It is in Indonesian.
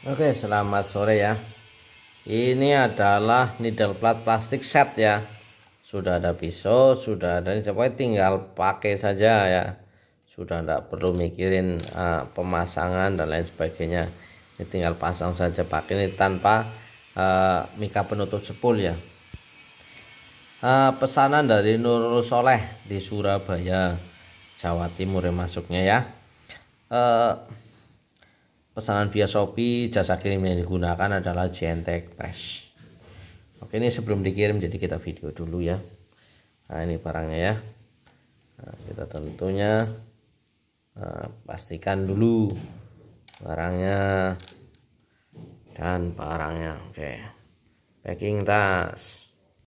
Oke selamat sore ya Ini adalah needle plat plastik set ya Sudah ada pisau sudah ada ini Coba tinggal pakai saja ya Sudah tidak perlu mikirin uh, pemasangan dan lain sebagainya Ini tinggal pasang saja pakai ini tanpa uh, mika penutup sepul ya uh, Pesanan dari Nurul Soleh di Surabaya Jawa Timur yang masuknya ya uh, pesanan via Shopee jasa kirim yang digunakan adalah Gentek Press oke ini sebelum dikirim jadi kita video dulu ya nah ini barangnya ya nah, kita tentunya nah, pastikan dulu barangnya dan barangnya oke packing tas